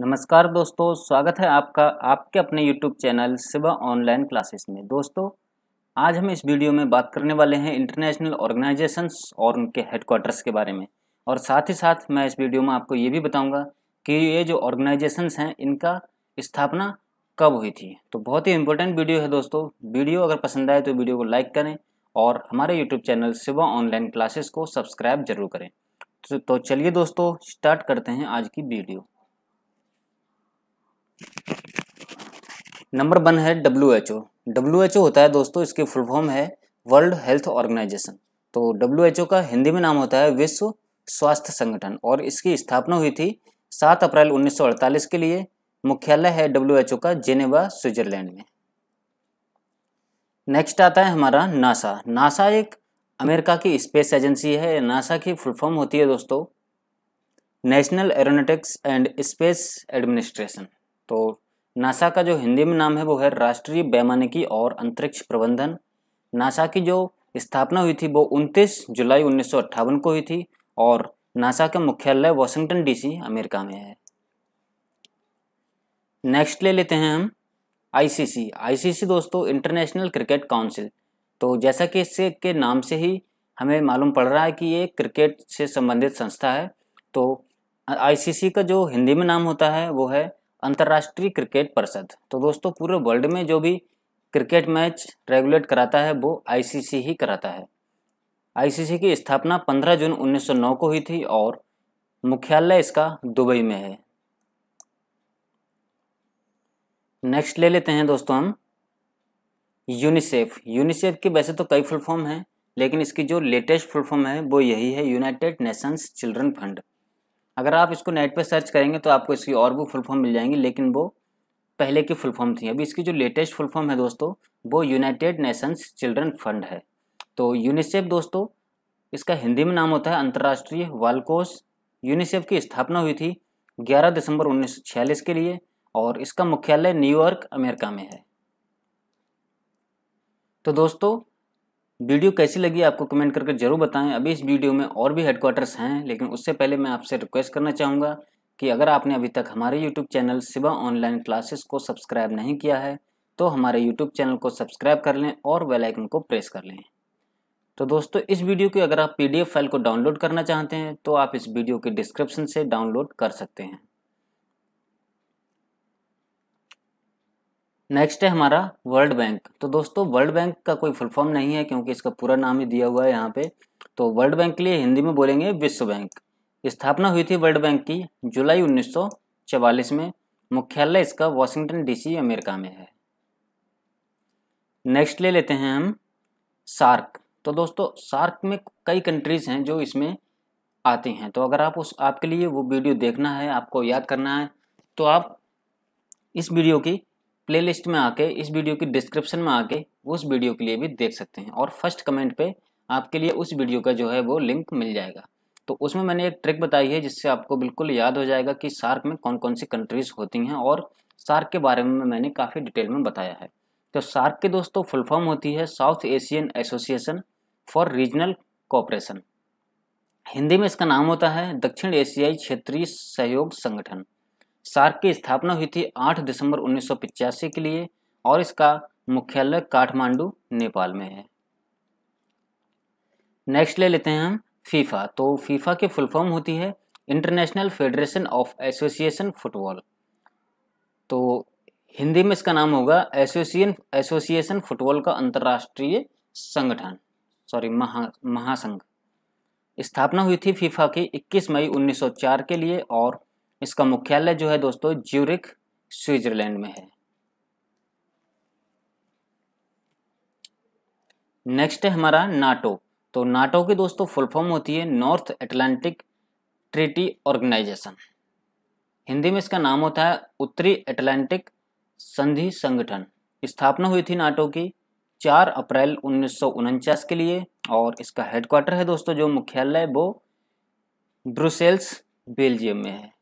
नमस्कार दोस्तों स्वागत है आपका आपके अपने YouTube channel Shiva online classes में दोस्तों आज हम इस वीडियो में बात करने वाले हैं इंटरनेशनल ऑर्गेनाइजेशंस और उनके हेडक्वार्टर्स के बारे में और साथ ही साथ मैं इस वीडियो में आपको ये भी बताऊंगा कि ये जो ऑर्गेनाइजेशंस हैं इनका स्थापना कब हुई थी तो बहुत ही इंपॉर्टेंट वीडियो है दोस्तों वीडियो अगर पसंद आए तो वीडियो को लाइक करें और हमारे YouTube channel Shiva online classes को सब्सक्राइब जरूर करें तो, तो चलिए दोस्तों स्टार्ट करते हैं आज की वीडियो नंबर वन है W H O W H O होता है दोस्तों इसकी फुल फॉर्म है वर्ल्ड हेल्थ ऑर्गेनाइजेशन तो डब्ल्यू एच ओ का हिंदी में नाम होता है विश्व स्वास्थ्य संगठन और इसकी स्थापना हुई थी सात अप्रैल 1948 के लिए मुख्यालय है डब्ल्यू एच ओ का जेनेवा स्विट्जरलैंड में नेक्स्ट आता है हमारा नासा नासा एक अमेरिका की स्पेस एजेंसी है नासा की फुल फॉर्म होती है दोस्तों national aeronautics and space administration तो नासा का जो हिंदी में नाम है वो है राष्ट्रीय वैमानिकी और अंतरिक्ष प्रबंधन नासा की जो स्थापना हुई थी वो 29 जुलाई उन्नीस को हुई थी और नासा का मुख्यालय वॉशिंगटन डीसी अमेरिका में है नेक्स्ट ले लेते हैं हम आईसीसी आईसीसी दोस्तों इंटरनेशनल क्रिकेट काउंसिल तो जैसा कि इससे के नाम से ही हमें मालूम पड़ रहा है कि ये क्रिकेट से संबंधित संस्था है तो आईसीसी का जो हिंदी में नाम होता है वो है अंतर्राष्ट्रीय क्रिकेट परिषद तो दोस्तों पूरे वर्ल्ड में जो भी क्रिकेट मैच रेगुलेट कराता है वो आईसीसी ही कराता है आईसीसी की स्थापना 15 जून 1909 को हुई थी और मुख्यालय इसका दुबई में है नेक्स्ट ले लेते हैं दोस्तों हम यूनिसेफ यूनिसेफ के वैसे तो कई फुल फॉर्म हैं लेकिन इसकी जो लेटेस्ट फुल फॉर्म है वो यही है यूनाइटेड नेशंस चिल्ड्रन फंड अगर आप इसको नेट पर सर्च करेंगे तो आपको इसकी और भी फुल फॉर्म मिल जाएंगी लेकिन वो पहले की फुल फॉर्म थी अभी इसकी जो लेटेस्ट फुल फॉर्म है दोस्तों वो यूनाइटेड नेशंस चिल्ड्रन फंड है तो यूनिसेफ दोस्तों इसका हिंदी में नाम होता है अंतर्राष्ट्रीय वालकोस यूनिसेफ की स्थापना हुई थी 11 दिसंबर 1946 के लिए और इसका मुख्यालय न्यूयॉर्क अमेरिका में है तो दोस्तों वीडियो कैसी लगी आपको कमेंट करके जरूर बताएं अभी इस वीडियो में और भी हेडक्वार्टर्स हैं लेकिन उससे पहले मैं आपसे रिक्वेस्ट करना चाहूँगा कि अगर आपने अभी तक हमारे YouTube channel Shiva online classes को सब्सक्राइब नहीं किया है तो हमारे यूट्यूब चैनल को सब्सक्राइब कर लें और वेलाइकन को प्रेस कर लें तो दोस्तों इस वीडियो की अगर आप पी फाइल को डाउनलोड करना चाहते हैं तो आप इस वीडियो के डिस्क्रिप्शन से डाउनलोड कर सकते हैं नेक्स्ट है हमारा वर्ल्ड बैंक तो दोस्तों वर्ल्ड बैंक का कोई फुल फॉर्म नहीं है क्योंकि इसका पूरा नाम ही दिया हुआ है यहाँ पे तो वर्ल्ड बैंक के लिए हिंदी में बोलेंगे विश्व बैंक स्थापना हुई थी वर्ल्ड बैंक की जुलाई 1944 में मुख्यालय इसका वॉशिंगटन डीसी अमेरिका में है नेक्स्ट ले लेते हैं हम सार्क तो दोस्तों सार्क में कई कंट्रीज़ हैं जो इसमें आती हैं तो अगर आप उस आपके लिए वो वीडियो देखना है आपको याद करना है तो आप इस वीडियो की प्लेलिस्ट में आके इस वीडियो की डिस्क्रिप्शन में आके उस वीडियो के लिए भी देख सकते हैं और फर्स्ट कमेंट पे आपके लिए उस वीडियो का जो है वो लिंक मिल जाएगा तो उसमें मैंने एक ट्रिक बताई है जिससे आपको बिल्कुल याद हो जाएगा कि सार्क में कौन कौन सी कंट्रीज़ होती हैं और सार्क के बारे में मैंने काफ़ी डिटेल में बताया है तो सार्क के दोस्तों फुल फॉर्म होती है south Asian association for regional cooperation Hindi में इसका नाम होता है दक्षिण एशियाई क्षेत्रीय सहयोग संगठन सार्क की स्थापना हुई थी 8 दिसंबर उन्नीस के लिए और इसका मुख्यालय काठमांडू नेपाल में है नेक्स्ट ले लेते हैं हम फीफा तो फीफा की फुल फॉर्म होती है international federation of association football तो हिंदी में इसका नाम होगा एसोसिएशन एसोसिएशन फुटबॉल का अंतर्राष्ट्रीय संगठन सॉरी महा महासंघ स्थापना हुई थी फीफा की 21 मई 1904 के लिए और इसका मुख्यालय जो है दोस्तों ज्यूरिक स्विट्जरलैंड में है नेक्स्ट है हमारा नाटो तो नाटो की दोस्तों फुल फॉर्म होती है north Atlantic treaty organisation Hindi में इसका नाम होता है उत्तरी एटलांटिक संधि संगठन स्थापना हुई थी नाटो की 4 अप्रैल उन्नीस के लिए और इसका हेडक्वार्टर है दोस्तों जो मुख्यालय वो ब्रुसेल्स बेल्जियम में है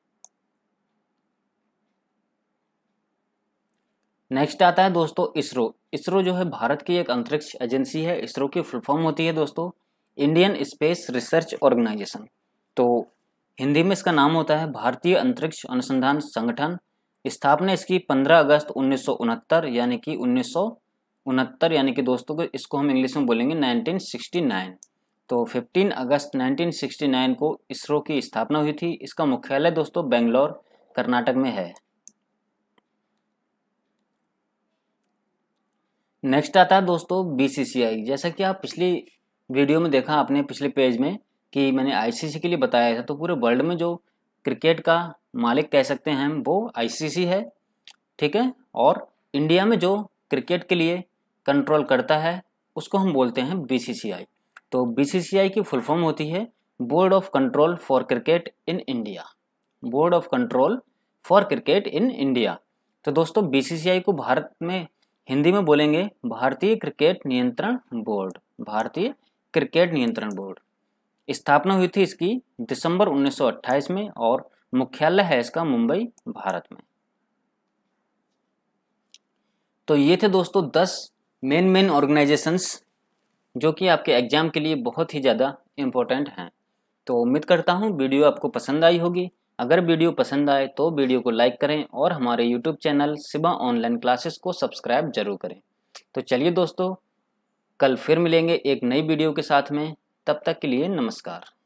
नेक्स्ट आता है दोस्तों इसरो इसरो जो है भारत की एक अंतरिक्ष एजेंसी है इसरो की फुल फॉर्म होती है दोस्तों इंडियन स्पेस रिसर्च ऑर्गेनाइजेशन तो हिंदी में इसका नाम होता है भारतीय अंतरिक्ष अनुसंधान संगठन स्थापना इसकी 15 अगस्त उन्नीस यानी कि उन्नीस यानी कि दोस्तों इसको हम इंग्लिश में बोलेंगे 1969 तो 15 अगस्त 1969 को इसरो की स्थापना हुई थी इसका मुख्यालय दोस्तों बेंगलोर कर्नाटक में है नेक्स्ट आता है दोस्तों बीसीसीआई जैसा कि आप पिछली वीडियो में देखा आपने पिछले पेज में कि मैंने आईसीसी के लिए बताया था तो पूरे वर्ल्ड में जो क्रिकेट का मालिक कह सकते हैं वो आईसीसी है ठीक है और इंडिया में जो क्रिकेट के लिए कंट्रोल करता है उसको हम बोलते हैं बीसीसीआई तो बीसीसीआई की फुल फॉर्म होती है board of control for cricket in India board of control for cricket in India तो दोस्तों बीसीसीआई को भारत में हिंदी में बोलेंगे भारतीय क्रिकेट नियंत्रण बोर्ड भारतीय क्रिकेट नियंत्रण बोर्ड स्थापना हुई थी इसकी दिसंबर 1928 में और मुख्यालय है इसका मुंबई भारत में तो ये थे दोस्तों 10 मेन मेन ऑर्गेनाइजेशंस जो कि आपके एग्जाम के लिए बहुत ही ज़्यादा इंपॉर्टेंट हैं तो उम्मीद करता हूँ वीडियो आपको पसंद आई होगी अगर वीडियो पसंद आए तो वीडियो को लाइक करें और हमारे YouTube channel Shiva online classes को सब्सक्राइब जरूर करें तो चलिए दोस्तों कल फिर मिलेंगे एक नई वीडियो के साथ में तब तक के लिए नमस्कार